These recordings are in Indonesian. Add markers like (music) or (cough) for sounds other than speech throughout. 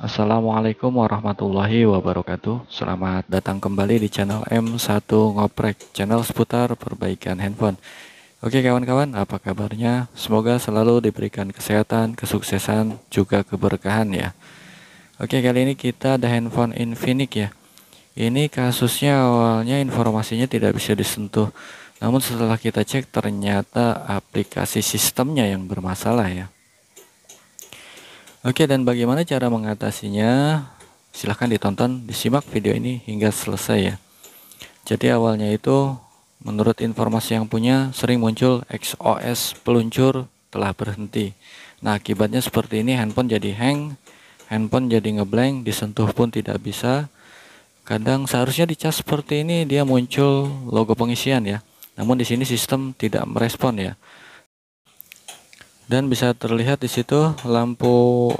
Assalamualaikum warahmatullahi wabarakatuh Selamat datang kembali di channel M1 Ngoprek Channel seputar perbaikan handphone Oke kawan-kawan apa kabarnya Semoga selalu diberikan kesehatan, kesuksesan, juga keberkahan ya Oke kali ini kita ada handphone Infinix ya Ini kasusnya awalnya informasinya tidak bisa disentuh Namun setelah kita cek ternyata aplikasi sistemnya yang bermasalah ya Oke, dan bagaimana cara mengatasinya? Silahkan ditonton, disimak video ini hingga selesai ya. Jadi awalnya itu, menurut informasi yang punya, sering muncul XOS peluncur telah berhenti. Nah, akibatnya seperti ini, handphone jadi hang, handphone jadi ngeblank, disentuh pun tidak bisa. Kadang seharusnya di dicas seperti ini, dia muncul logo pengisian ya. Namun di sini sistem tidak merespon ya dan bisa terlihat di situ lampu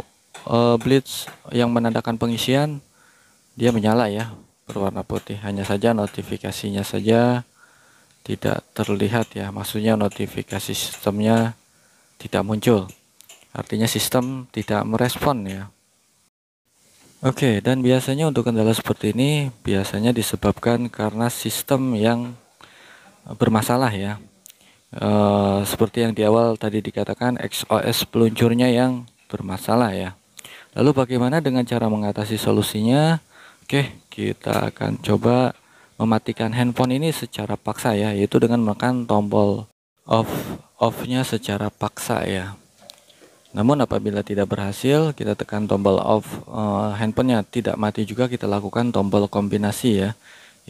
uh, blitz yang menandakan pengisian dia menyala ya berwarna putih hanya saja notifikasinya saja tidak terlihat ya maksudnya notifikasi sistemnya tidak muncul artinya sistem tidak merespon ya Oke dan biasanya untuk kendala seperti ini biasanya disebabkan karena sistem yang bermasalah ya uh, seperti yang di awal tadi dikatakan XOS peluncurnya yang bermasalah ya lalu bagaimana dengan cara mengatasi solusinya oke kita akan coba mematikan handphone ini secara paksa ya yaitu dengan menekan tombol off off-nya secara paksa ya namun apabila tidak berhasil, kita tekan tombol off uh, eh, nya Tidak mati juga kita lakukan tombol kombinasi ya,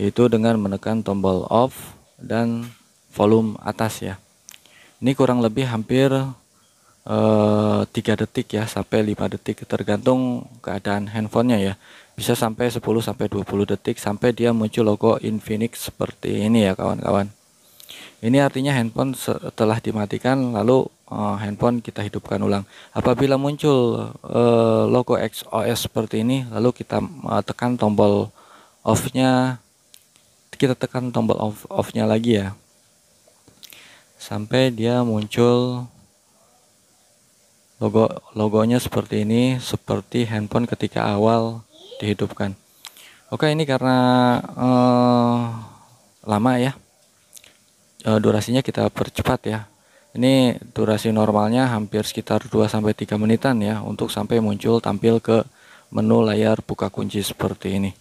yaitu dengan menekan tombol off dan volume atas ya ini kurang lebih hampir eh, tiga detik ya sampai lima detik tergantung keadaan handphonenya ya bisa sampai 10 sampai 20 detik sampai dia muncul logo Infinix seperti ini ya kawan-kawan ini artinya handphone setelah dimatikan lalu uh, handphone kita hidupkan ulang apabila muncul uh, logo XOS seperti ini lalu kita uh, tekan tombol off nya kita tekan tombol off, off nya lagi ya sampai dia muncul logo logonya seperti ini seperti handphone ketika awal dihidupkan oke ini karena eh, lama ya eh, durasinya kita percepat ya ini durasi normalnya hampir sekitar 2-3 menitan ya untuk sampai muncul tampil ke menu layar buka kunci seperti ini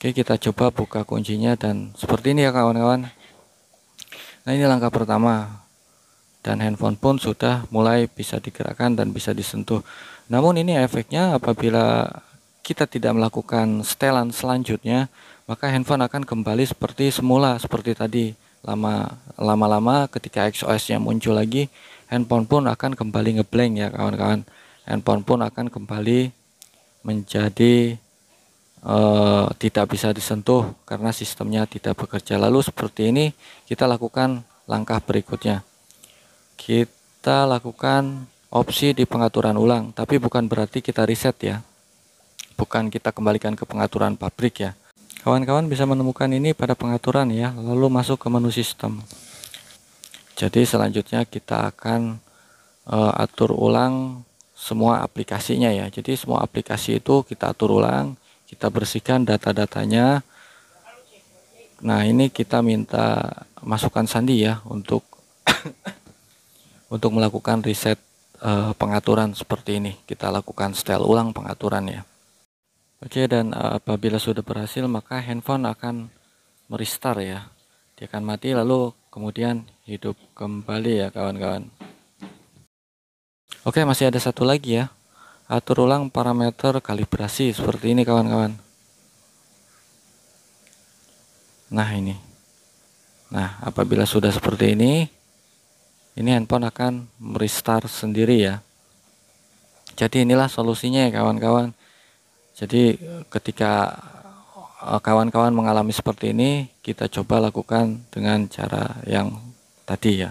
Oke, kita coba buka kuncinya dan seperti ini ya kawan-kawan. Nah ini langkah pertama dan handphone pun sudah mulai bisa digerakkan dan bisa disentuh. Namun ini efeknya apabila kita tidak melakukan setelan selanjutnya, maka handphone akan kembali seperti semula seperti tadi. Lama lama ketika XOS-nya muncul lagi, handphone pun akan kembali ngeblank ya kawan-kawan. Handphone pun akan kembali menjadi e, tidak bisa disentuh karena sistemnya tidak bekerja. Lalu seperti ini kita lakukan langkah berikutnya. Kita lakukan opsi di pengaturan ulang, tapi bukan berarti kita reset ya. Bukan kita kembalikan ke pengaturan pabrik ya. Kawan-kawan bisa menemukan ini pada pengaturan ya, lalu masuk ke menu sistem. Jadi selanjutnya kita akan e, atur ulang semua aplikasinya ya. Jadi semua aplikasi itu kita atur ulang kita bersihkan data-datanya nah ini kita minta masukan sandi ya untuk (coughs) untuk melakukan riset e, pengaturan seperti ini kita lakukan setel ulang pengaturan ya Oke dan eh, apabila sudah berhasil maka handphone akan meristar ya dia akan mati lalu kemudian hidup kembali ya kawan-kawan Oke masih ada satu lagi ya atur ulang parameter kalibrasi seperti ini kawan-kawan nah ini nah apabila sudah seperti ini ini handphone akan merestart sendiri ya jadi inilah solusinya ya kawan-kawan jadi ketika eh, kawan-kawan mengalami seperti ini kita coba lakukan dengan cara yang tadi ya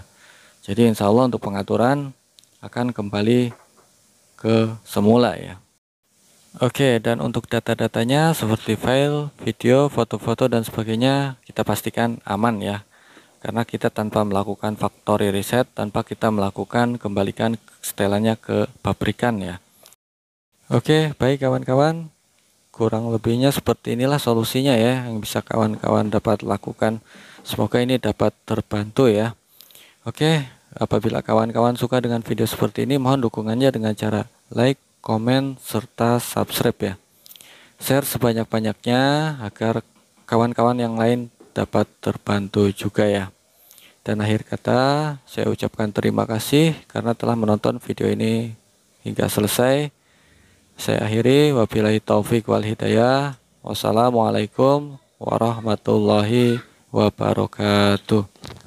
jadi insya Allah untuk pengaturan akan kembali ke semula ya. Oke, dan untuk data-datanya seperti file, video, foto-foto dan sebagainya kita pastikan aman ya. Karena kita tanpa melakukan factory reset, tanpa kita melakukan kembalikan setelannya ke pabrikan ya. Oke, baik kawan-kawan. Kurang lebihnya seperti inilah solusinya ya yang bisa kawan-kawan dapat lakukan. Semoga ini dapat terbantu ya. Oke, Apabila kawan-kawan suka dengan video seperti ini, mohon dukungannya dengan cara like, komen, serta subscribe ya. Share sebanyak-banyaknya agar kawan-kawan yang lain dapat terbantu juga ya. Dan akhir kata, saya ucapkan terima kasih karena telah menonton video ini hingga selesai. Saya akhiri, wabillahi taufik wal hidayah. Wassalamualaikum warahmatullahi wabarakatuh.